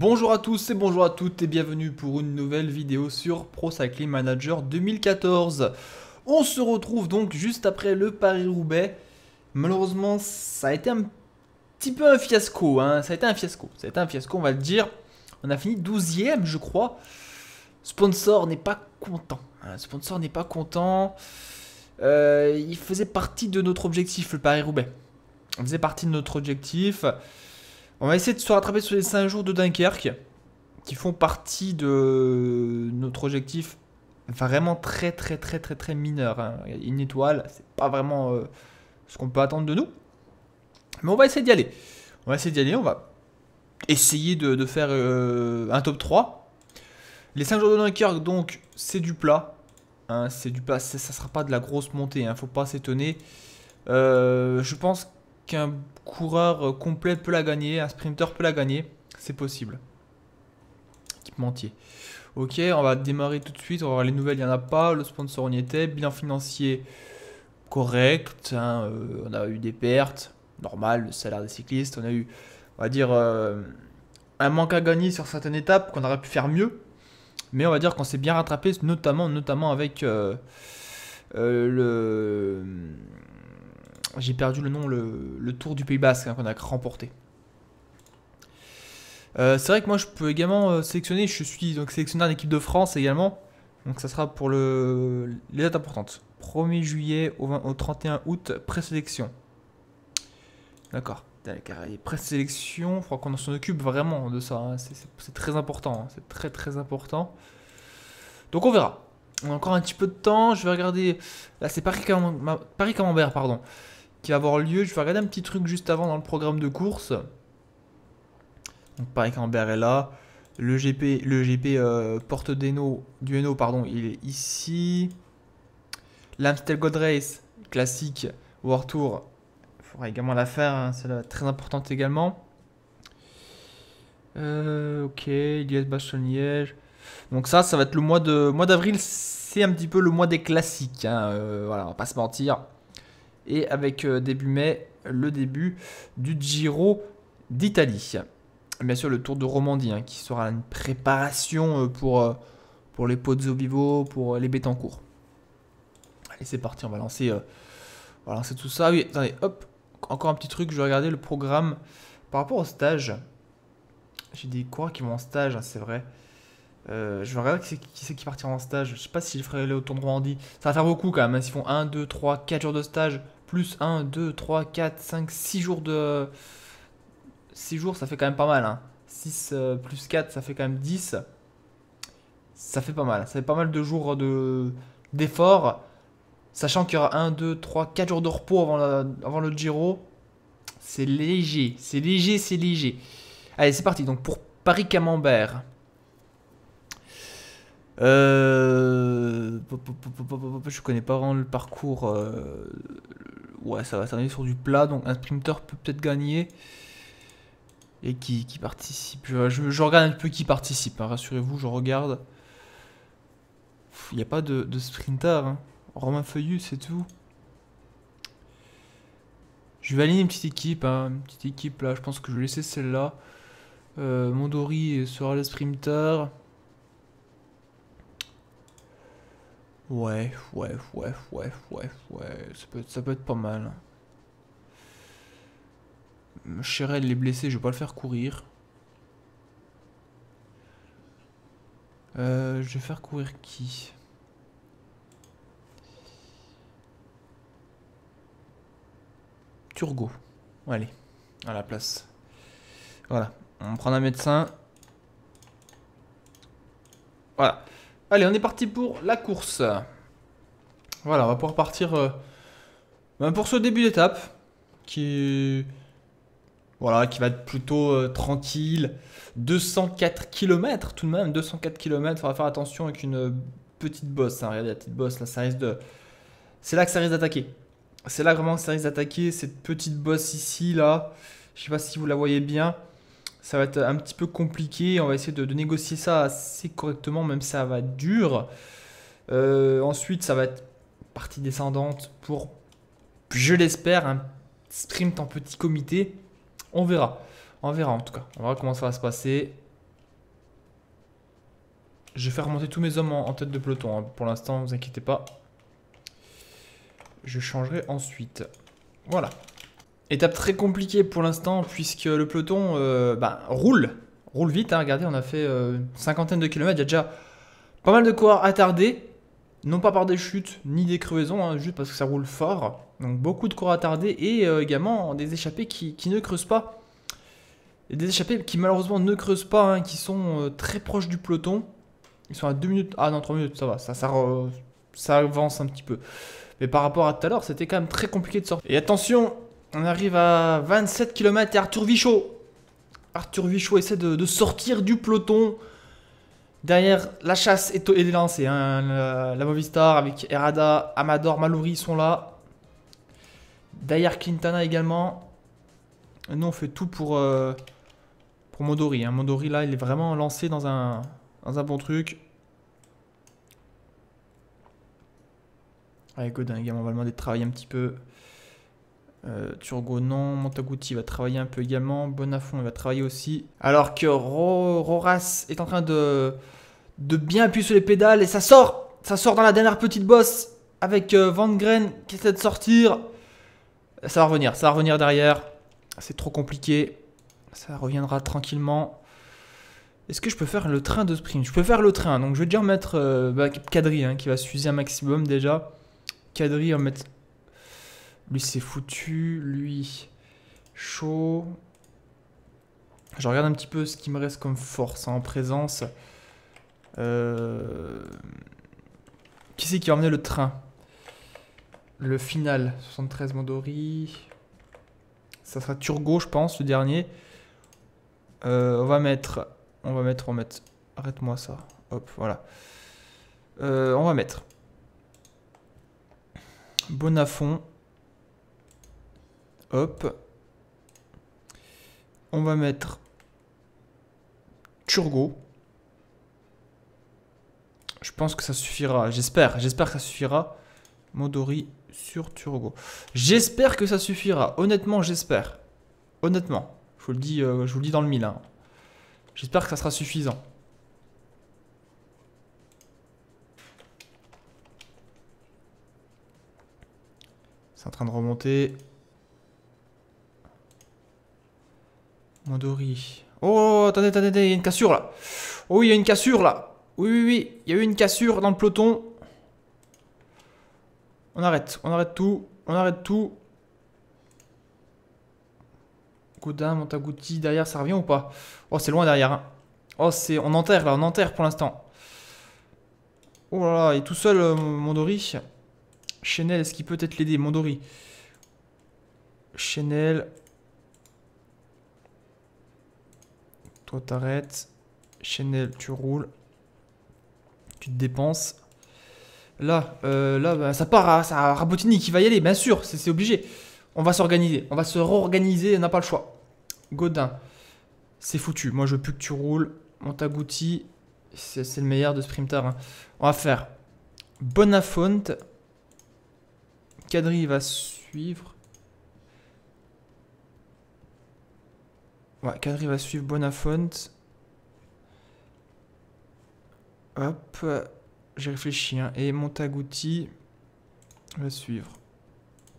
Bonjour à tous et bonjour à toutes et bienvenue pour une nouvelle vidéo sur Pro Cycling Manager 2014. On se retrouve donc juste après le Paris-Roubaix. Malheureusement, ça a été un petit peu un fiasco. Hein. Ça a été un fiasco. Ça un fiasco, on va le dire. On a fini 12ème, je crois. Sponsor n'est pas content. Hein. Sponsor n'est pas content. Euh, il faisait partie de notre objectif, le Paris-Roubaix. Il faisait partie de notre objectif. On va essayer de se rattraper sur les 5 jours de Dunkerque, qui font partie de notre objectif vraiment très très très très très mineur. Hein. Une étoile, c'est pas vraiment euh, ce qu'on peut attendre de nous. Mais on va essayer d'y aller. On va essayer d'y aller, on va essayer de, faire euh, un top 3. Les 5 jours de Dunkerque, donc, c'est du plat. Hein. c'est du ça, ne sera pas de la grosse montée, ne hein. faut pas s'étonner. Euh, je pense qu'un coureur complet peut la gagner, un sprinter peut la gagner, c'est possible. Équipementier. Ok, on va démarrer tout de suite. On va voir les nouvelles, il n'y en a pas. Le sponsor, on y était. Bilan financier correct. Hein, euh, on a eu des pertes, normal, le salaire des cyclistes. On a eu, on va dire, euh, un manque à gagner sur certaines étapes qu'on aurait pu faire mieux. Mais on va dire qu'on s'est bien rattrapé, notamment, notamment avec euh, le j'ai perdu le nom, le, Tour du Pays Basque hein, qu'on a remporté. Euh, c'est vrai que moi je peux également euh, sélectionner, je suis donc sélectionneur d'équipe de France également, donc ça sera pour le, les dates importantes. 1er juillet au, 31 août, présélection. D'accord, les présélections, il faudra qu'on s'en occupe vraiment de ça, hein. c'est très important, hein. c'est très très important. Donc on verra, on a encore un petit peu de temps, je vais regarder, là c'est Paris, Camembert, pardon qui va avoir lieu. Je vais regarder un petit truc juste avant dans le programme de course. Donc pareil qu'Amber est là. Le GP, le GP euh, Porte du Hainaut, pardon, il est ici. L'Amstel God Race, classique, war Tour, il faudra également la faire, hein, c'est très importante également. Euh, ok, Liège, bastogne Liège. Donc ça, ça va être le mois de mois d'avril, c'est un petit peu le mois des classiques. Hein, euh, voilà, on va pas se mentir et avec euh, début mai le début du Giro d'Italie. Bien sûr le Tour de Romandie hein, qui sera une préparation euh, pour, euh, pour les Pozzo Vivo, pour les Bétancourt. Allez c'est parti, on va lancer, tout ça. Ah oui, attendez, hop, encore un petit truc, je vais regarder le programme par rapport au stage. J'ai dit quoi qui vont en stage, hein, c'est vrai. je vais regarder qui c'est qui, partira en stage. Je sais pas si je ferai au tour de Romandie. Ça va faire beaucoup quand même. Hein, s'ils font 1, 2, 3, 4 jours de stage, plus 1, 2, 3, 4, 5, 6 jours de... 6 jours, ça fait quand même pas mal. 6 hein. euh, plus 4, ça fait quand même 10. Ça fait pas mal. Ça fait pas mal de jours de d'efforts. Sachant qu'il y aura 1, 2, 3, 4 jours de repos avant, le Giro. C'est léger. C'est léger, c'est léger. Allez, c'est parti. Donc pour Paris Camembert. Euh... Je connais pas vraiment le parcours. Euh, ouais, ça va s'arriver sur du plat, donc un sprinter peut peut-être gagner. Et qui, participe je, regarde un peu qui participe, hein, rassurez-vous, je regarde. Il n'y a pas de, de sprinter. Hein. Romain Feuillu, c'est tout. Je vais aligner une petite équipe, hein, une petite équipe là, je pense que je vais laisser celle-là. Euh, Mondori sera le sprinter. Ouais, ouais, ouais, ouais, ouais, ouais, ça peut être, ça peut être pas mal. Sherel, les blessés, je vais pas le faire courir. Euh, je vais faire courir qui Turgo. Allez, à la place. Voilà, on prend un médecin. Voilà. Allez, on est parti pour la course. Voilà, on va pouvoir partir même euh, ben, pour ce début d'étape qui voilà, qui va être plutôt euh, tranquille. 204 km tout de même, 204 km, faudra faire attention avec une petite bosse. Hein. Regardez la petite bosse, là ça risque de... C'est là que ça risque d'attaquer. C'est là vraiment que ça risque d'attaquer, cette petite bosse ici, là. Je sais pas si vous la voyez bien ça va être un petit peu compliqué. On va essayer de, négocier ça assez correctement, même si ça va être dur. Euh, ensuite, ça va être partie descendante pour, je l'espère, un sprint en petit comité. On verra. On verra en tout cas. On verra comment ça va se passer. Je vais faire remonter tous mes hommes en, tête de peloton. Hein. Pour l'instant, ne vous inquiétez pas. Je changerai ensuite. Voilà. Étape très compliquée pour l'instant puisque le peloton euh, bah, roule, roule vite. Hein. regardez, on a fait euh, une cinquantaine de kilomètres. Il y a déjà pas mal de coureurs attardés, non pas par des chutes ni des crevaisons, hein, juste parce que ça roule fort. Donc beaucoup de coureurs attardés et euh, également des échappés qui, ne creusent pas. des échappés qui malheureusement ne creusent pas, hein, qui sont très proches du peloton. Ils sont à 2 minutes. Ah non, 3 minutes, ça va, ça, ça avance un petit peu. Mais par rapport à tout à l'heure, c'était quand même très compliqué de sortir. Et attention, on arrive à 27 km et Arthur Vichot. Arthur Vichot essaie de, sortir du peloton. Derrière, la chasse est, est lancée. Hein. La, Movistar avec Errada, Amador, Malouri sont là. Derrière, Quintana également. nous, on fait tout pour, euh, pour Modori. Hein. Modori, là, il est vraiment lancé dans un, un bon truc. Avec Godin également, on va demander de travailler un petit peu. Euh, Turgonon, non. Montaguti va travailler un peu également. Bonafon il va travailler aussi. Alors que est en train de, de bien appuyer sur les pédales et ça sort Ça sort dans la dernière petite bosse avec euh, Van Gren qui essaie de sortir. Ça va revenir, ça va revenir derrière. C'est trop compliqué. Ça reviendra tranquillement. Est-ce que je peux faire le train de sprint Je peux faire le train. Donc je vais dire mettre euh, bah, hein, qui va s'user un maximum déjà. Kadri, on va mettre lui, c'est foutu. Lui, chaud. Je regarde un petit peu ce qui me reste comme force hein, en présence. Euh, qui c'est qui a emmené le train Le final. 73 Mondori. Ça sera Turgo, je pense, le dernier. Euh, on va mettre... On va mettre... On va mettre... Arrête-moi ça. Hop, voilà. Euh, on va mettre... Bonafont. Hop. On va mettre Turgo. Je pense que ça suffira. J'espère. J'espère que ça suffira. Modori sur Turgo. J'espère que ça suffira. Honnêtement, j'espère. Honnêtement. Je vous le dis, euh, je vous le dis dans le mille. Hein. J'espère que ça sera suffisant. C'est en train de remonter. Mandori. Oh, oh, oh attendez, attendez, il y a une cassure là. Oh, il y a une cassure là. Oui, oui, oui, il y a eu une cassure dans le peloton. On arrête, on arrête tout, on arrête tout. Godin, montagouti derrière, ça revient ou pas Oh, c'est loin derrière. Hein. Oh, c'est, on enterre là, on enterre pour l'instant. Oh là là, il est tout seul, euh, Mondori. Chenel, est-ce qu'il peut être l'aider Mondori. Chenel, Toi, t'arrêtes. Chanel, tu roules. Tu te dépenses. Là, euh, là bah, ça part à, à, Rabotini qui va y aller, bien sûr, c'est obligé. On va s'organiser, on va se réorganiser, on n'a pas le choix. Godin, c'est foutu. Moi, je veux plus que tu roules. Montagouti, c'est le meilleur de sprinter. Hein. On va faire Bonafont. Cadri va suivre. Ouais, Kadri va suivre Bonafont. Hop, j'ai réfléchi. Hein. Et Montaguti va suivre.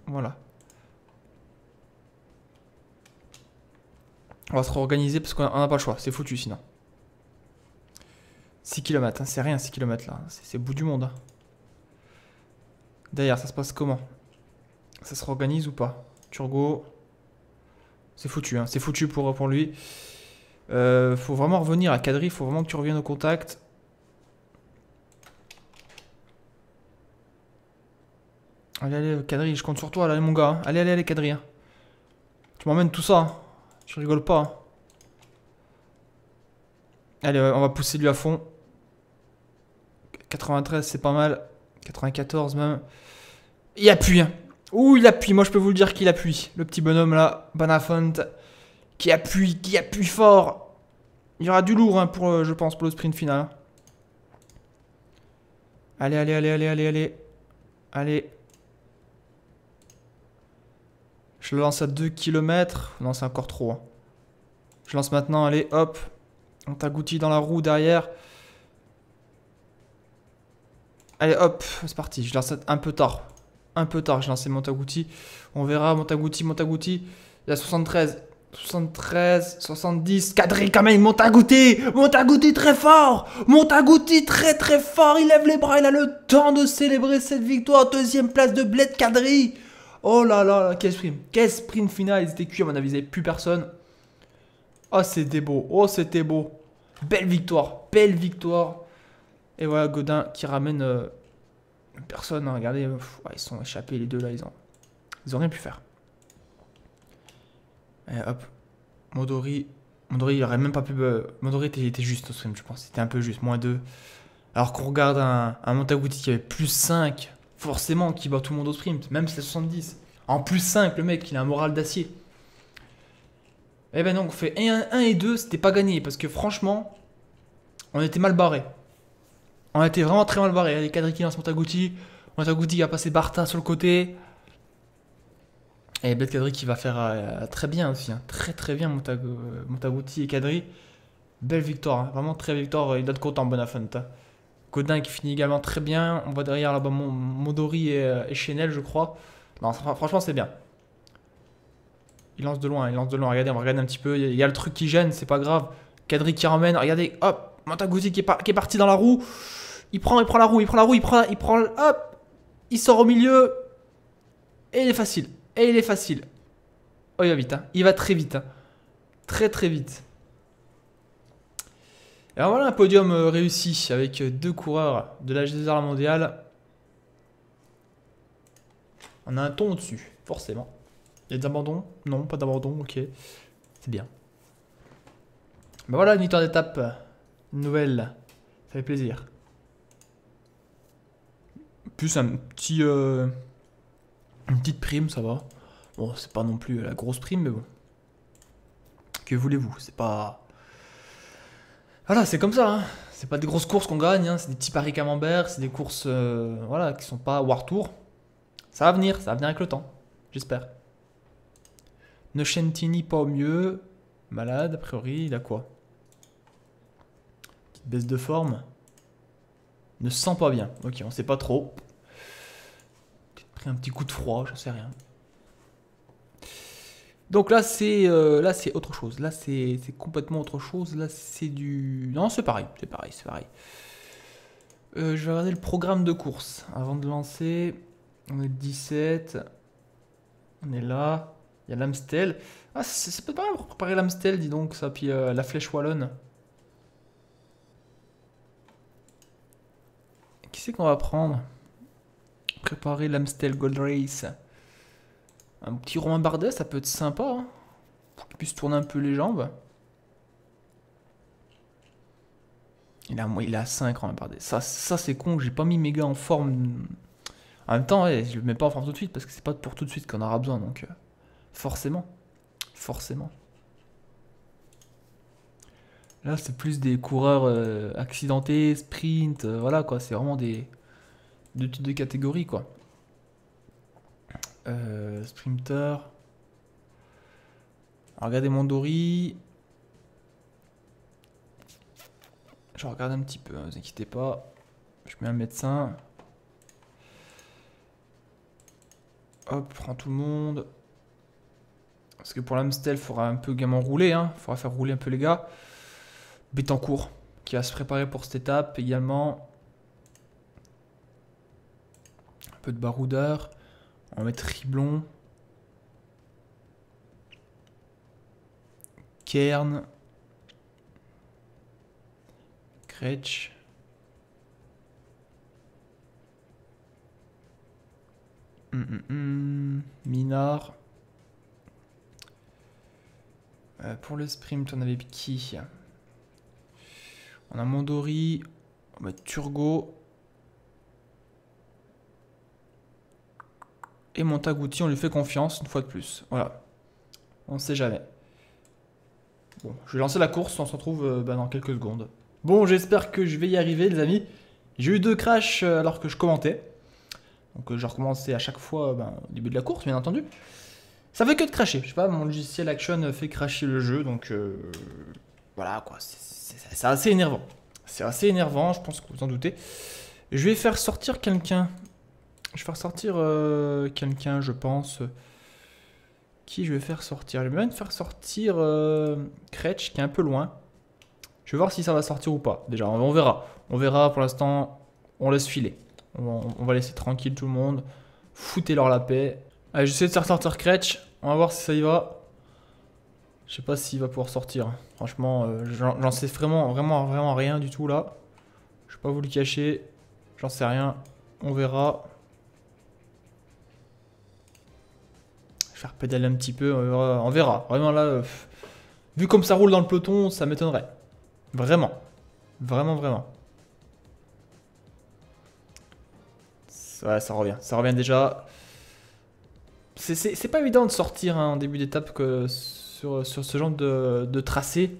Voilà. On va se réorganiser parce qu'on n'a pas le choix. C'est foutu sinon. 6 km, hein. c'est rien 6 km là. C'est bout du monde. Hein. D'ailleurs, ça se passe comment Ça se réorganise ou pas Turgot. C'est foutu, hein. c'est foutu pour, pour lui. Euh, faut vraiment revenir à Kadri, faut vraiment que tu reviennes au contact. Allez, allez, Kadri, je compte sur toi, allez, mon gars. Hein. Allez, allez, allez, Kadri. Hein. Tu m'emmènes tout ça. Je hein. rigole pas. Allez, on va pousser lui à fond. 93, c'est pas mal. 94 même. Il appuie. Ouh, il appuie, moi je peux vous le dire qu'il appuie. Le petit bonhomme là, Banafont, qui appuie, qui appuie fort. Il y aura du lourd, hein, pour, euh, je pense, pour le sprint final. Hein. Allez, allez, allez, allez, allez, allez. Allez. Je le lance à 2 km. Non, c'est encore trop. Hein. Je lance maintenant, allez, hop. On t'agoutit dans la roue derrière. Allez, hop, c'est parti. Je lance un peu tard un peu tard. J'ai lancé Montaguti. On verra Montaguti, Montaguti. Il y a 73. 73, 70, cadré quand même, Montaguti Montaguti très fort Montaguti très très fort, il lève les bras, il a le temps de célébrer cette victoire, deuxième place de Bled Cadri Oh là là, là quel sprint, quel sprint final, ils étaient cuits à mon avis, plus personne. Oh c'était beau, oh c'était beau Belle victoire, belle victoire Et voilà Godin qui ramène... Euh, personne, regardez, ils sont échappés les deux là, ils ont, ils ont rien pu faire. Et hop, Modori, Modori il aurait même pas pu, euh, Modori était, juste au stream je pense, c'était un peu juste, moins 2. Alors qu'on regarde un, un Montaguti qui avait plus 5, forcément qui bat tout le monde au sprint, même si c'est 70. En plus 5, le mec, il a un moral d'acier. Eh ben donc, on fait 1 et 2, c'était pas gagné, parce que franchement, on était mal barré. On a été vraiment très mal barré. Les cadres qui lance Montaguti. Montaguti a passé Bartha sur le côté. Et Bled Kadri qui va faire euh, très bien aussi. Hein. Très très bien Montaguti euh, et Kadri. Belle victoire. Hein. Vraiment très victoire. Euh, il doit être content en hein. Godin qui finit également très bien. On voit derrière là-bas Modori et, Chenel, je crois. Non, franchement, c'est bien. Il lance de loin, il lance de loin. Regardez, on va un petit peu. Il y, a le truc qui gêne, c'est pas grave. Kadri qui ramène. Regardez, hop, Montaguti qui est parti dans la roue. Il prend, il prend la roue, il prend la roue, il prend, il prend, hop, il sort au milieu. Et il est facile. Et il est facile. Oh, il va vite, hein. Il va très vite. Hein. Très, très vite. Et alors voilà un podium euh, réussi avec euh, deux coureurs de l'âge des arts mondiale. On a un ton au-dessus, forcément. Il y a des abandons Non, pas d'abandon, ok. C'est bien. Ben voilà, une histoire d'étape euh, nouvelle. Ça fait plaisir. Plus un petit, euh, une petite prime, ça va. Bon, c'est pas non plus la grosse prime, mais bon. Que voulez-vous C'est pas. Voilà, c'est comme ça. Hein. C'est pas des grosses courses qu'on gagne. Hein. C'est des petits paris camembert. C'est des courses euh, voilà, qui sont pas War Tour. Ça va venir. Ça va venir avec le temps. J'espère. Nechentini, pas au mieux. Malade, a priori. Il a quoi Petite baisse de forme. Ne sent pas bien. Ok, on sait pas trop un petit coup de froid, je sais rien. Donc là, c'est euh, là c'est autre chose. Là, c'est complètement autre chose. Là, c'est du... Non, c'est pareil, c'est pareil, c'est pareil. Euh, je vais regarder le programme de course avant de lancer. On est 17. On est là. Il y a l'Amstel. Ah, c'est pas mal pour préparer l'Amstel, dis donc, ça. Puis euh, la flèche wallonne. Qui c'est qu'on va prendre Préparer l'Amstel Gold Race. Un petit Romain Bardet, ça peut être sympa. Hein. Pour qu'il puisse tourner un peu les jambes. Il a, il a 5 Romain Bardet. Ça, ça c'est con, j'ai pas mis mes gars en forme. En même temps, je le mets pas en forme tout de suite parce que c'est pas pour tout de suite qu'on aura besoin. Donc, euh, forcément. Forcément. Là, c'est plus des coureurs euh, accidentés, sprint, euh, voilà quoi. C'est vraiment des, deux types de catégories, quoi. Euh, sprinter. Regardez Mondori. Je regarde un petit peu, ne hein, vous inquiétez pas. Je mets un médecin. Hop, prends tout le monde. Parce que pour l'Amstel, il faudra un peu gamin rouler. Il hein. faudra faire rouler un peu les gars. Bétancourt, qui va se préparer pour cette étape également. un peu de baroudeur. On va mettre Riblon. Kern. Kretsch. Hum, hum, hum, minard. Euh, pour le sprint, on avait qui On a Mondori. On va Turgot. Et Montaguti, on lui fait confiance une fois de plus. Voilà. On ne sait jamais. Bon, je vais lancer la course, on se retrouve euh, bah, dans quelques secondes. Bon, j'espère que je vais y arriver, les amis. J'ai eu deux crashs euh, alors que je commentais. Donc, euh, je recommençais à chaque fois bah, au début de la course, bien entendu. Ça fait que de crasher. Je sais pas, mon logiciel Action fait crasher le jeu, donc voilà quoi. C'est assez énervant. C'est assez énervant, je pense que vous en doutez. Je vais faire sortir quelqu'un. Je vais faire sortir euh, quelqu'un, je pense. Qui je vais faire sortir Je vais même faire sortir Cretch euh, qui est un peu loin. Je vais voir si ça va sortir ou pas. Déjà, on verra. On verra pour l'instant. On laisse filer. On, va, laisser tranquille tout le monde. Foutez-leur la paix. Allez, j'essaie de faire sortir Cretch. On va voir si ça y va. Je sais pas s'il va pouvoir sortir. Franchement, euh, j'en sais vraiment, vraiment, vraiment rien du tout là. Je vais pas vous le cacher. J'en sais rien. On verra. Faire pédaler un petit peu, on verra. Vraiment là, euh, vu comme ça roule dans le peloton, ça m'étonnerait. Vraiment. Vraiment, vraiment. Ouais, ça revient. Ça revient déjà. C'est pas évident de sortir hein, en début d'étape que sur, ce genre de, tracé.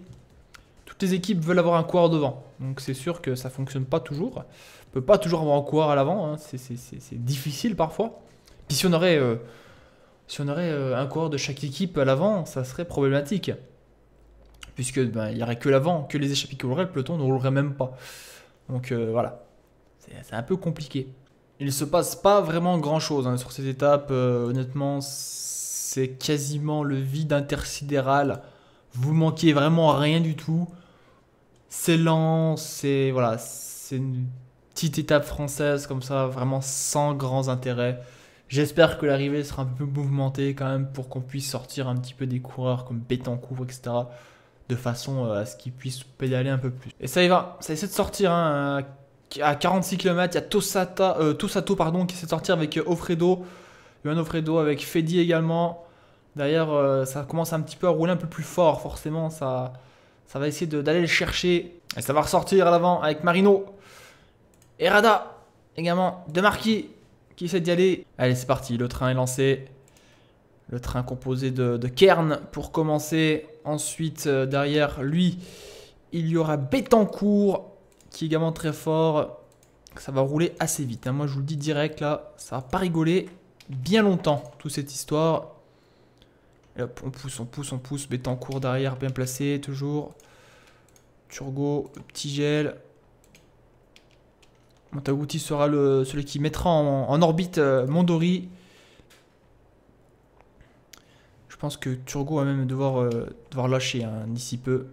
Toutes les équipes veulent avoir un coureur devant. Donc c'est sûr que ça fonctionne pas toujours. On peut pas toujours avoir un coureur à l'avant. Hein. C'est difficile parfois. Puis si on aurait euh, si on aurait euh, un coureur de chaque équipe à l'avant, ça serait problématique. Puisque ben, il n'y aurait que l'avant, que les échappés qui rouleraient, le peloton ne roulerait même pas. Donc euh, voilà, c'est un peu compliqué. Il se passe pas vraiment grand chose hein, sur cette étape. Euh, honnêtement, c'est quasiment le vide intersidéral. Vous manquez vraiment rien du tout. C'est lent, c'est voilà, c'est une petite étape française comme ça, vraiment sans grands intérêts. J'espère que l'arrivée sera un peu mouvementée quand même pour qu'on puisse sortir un petit peu des coureurs comme Betancourt, etc. De façon euh, à ce qu'ils puissent pédaler un peu plus. Et ça y va, ça essaie de sortir hein, à 46 km. Il y a Tosata, euh, Tosato pardon, qui essaie de sortir avec euh, Ofredo. un Ofredo avec Fedi également. D'ailleurs, euh, ça commence un petit peu à rouler un peu plus fort, forcément. Ça, ça va essayer d'aller le chercher. Et ça va ressortir à l'avant avec Marino. Et Errada également. De Marquis qui essaie d'y aller Allez, c'est parti. Le train est lancé. Le train composé de, de Kern pour commencer. Ensuite, euh, derrière lui, il y aura Betancourt qui est également très fort. Ça va rouler assez vite. Hein. Moi, je vous le dis direct là, ça va pas rigoler bien longtemps, toute cette histoire. on pousse, on pousse, on pousse. Betancourt derrière, bien placé, toujours. Turgot, petit gel. Montaguti sera le, celui qui mettra en, orbite euh, Mondori. Je pense que Turgot va même devoir, euh, devoir lâcher un hein, d'ici peu.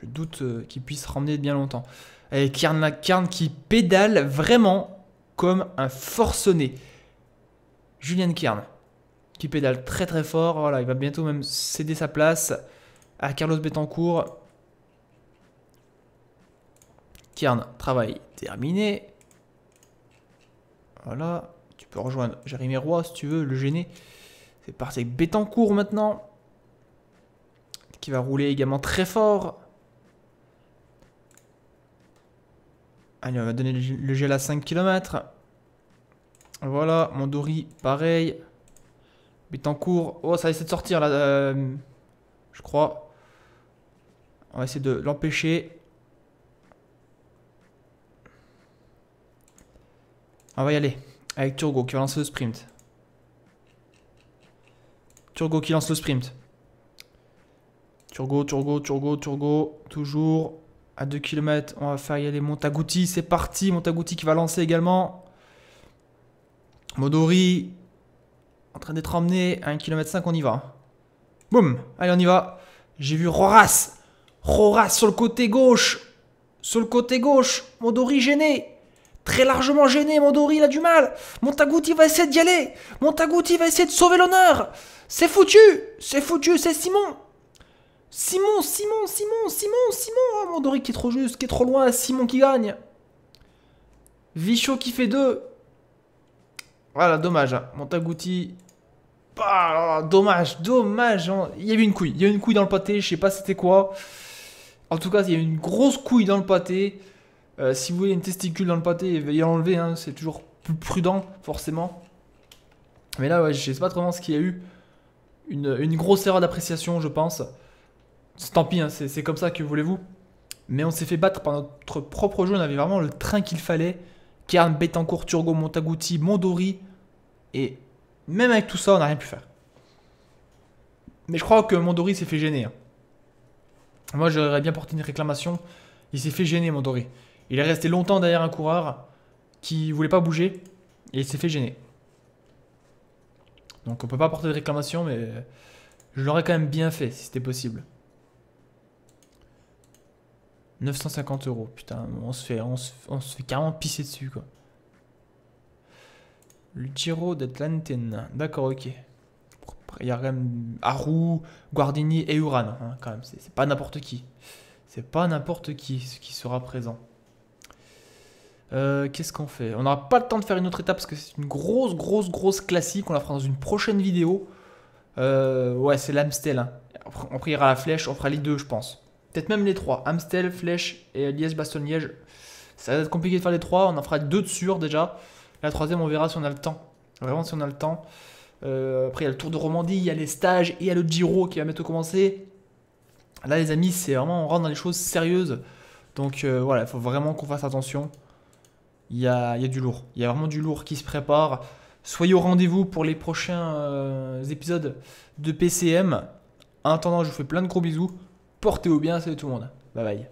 Je doute euh, qu'il puisse ramener bien longtemps. Et Kern, Kern qui pédale vraiment comme un forcené. Julien Kern qui pédale très très fort. Voilà, il va bientôt même céder sa place à Carlos Betancourt travail terminé. Voilà. Tu peux rejoindre Jérémy Roy si tu veux, le gêner. C'est parti avec Bétancourt maintenant. Qui va rouler également très fort. Allez, on va donner le gel à 5 km. Voilà, mon Mondori, pareil. Bétancourt. Oh, ça essaie de sortir là. Euh, je crois. On va essayer de l'empêcher. On va y aller. Avec Turgo qui va lancer le sprint. Turgo qui lance le sprint. Turgo, Turgo, Turgo, Turgo. Toujours à 2 km. On va faire y aller Montaguti. C'est parti. Montaguti qui va lancer également. Modori. En train d'être emmené. À 1 km 5, on y va. Boum. Allez, on y va. J'ai vu Rorace. Rorace sur le côté gauche. Sur le côté gauche. Modori gêné. Très largement gêné, Mondori, il a du mal. Montaguti va essayer d'y aller. Montaguti va essayer de sauver l'honneur. C'est foutu. C'est foutu, c'est Simon. Simon, Simon, Simon, Simon, Simon. Oh, Mondori qui est trop juste, qui est trop loin. Simon qui gagne. Vichot qui fait deux. Voilà, dommage. Hein. Montaguti. Bah, dommage, dommage. Hein. Il y a eu une couille. Il y a eu une couille dans le pâté. Je sais pas c'était quoi. En tout cas, il y a eu une grosse couille dans le pâté. Euh, si vous voulez une testicule dans le pâté, veuillez l'enlever, hein, c'est toujours plus prudent, forcément. Mais là, je je sais pas trop ce qu'il y a eu. Une, grosse erreur d'appréciation, je pense. Tant pis, hein, c'est comme ça que voulez-vous. Mais on s'est fait battre par notre propre jeu, on avait vraiment le train qu'il fallait. Kern, Betancourt, Turgot, Montaguti, Mondori. Et même avec tout ça, on n'a rien pu faire. Mais je crois que Mondori s'est fait gêner. Hein. Moi, j'aurais bien porté une réclamation. Il s'est fait gêner, Mondori. Il est resté longtemps derrière un coureur qui voulait pas bouger et il s'est fait gêner. Donc on peut pas porter de réclamation, mais je l'aurais quand même bien fait si c'était possible. 950 euros, putain, on se fait, on fait carrément pisser dessus quoi. Le Giro d'Atlantine, d'accord, ok. Il y a quand même Haru, Guardini et Uran, hein, quand même, c'est pas n'importe qui. C'est pas n'importe qui ce qui sera présent. Euh, qu'est-ce qu'on fait On n'aura pas le temps de faire une autre étape parce que c'est une grosse, grosse, grosse classique. On la fera dans une prochaine vidéo. Euh, ouais, c'est l'Amstel. Hein. On priera la flèche, on fera les deux, je pense. Peut-être même les trois. Amstel, flèche et Liège-Bastogne-Liège. Ça va être compliqué de faire les trois. On en fera deux de sûr déjà. La troisième, on verra si on a le temps. Vraiment, si on a le temps. Euh, après, il y a le Tour de Romandie, il y a les stages et il y a le Giro qui va mettre au commencer. Là, les amis, c'est vraiment, on rentre dans les choses sérieuses. Donc voilà, il faut vraiment qu'on fasse attention il y a, du lourd. Il y a vraiment du lourd qui se prépare. Soyez au rendez-vous pour les prochains euh, épisodes de PCM. En attendant, je vous fais plein de gros bisous. Portez-vous bien, salut tout le monde. Bye bye.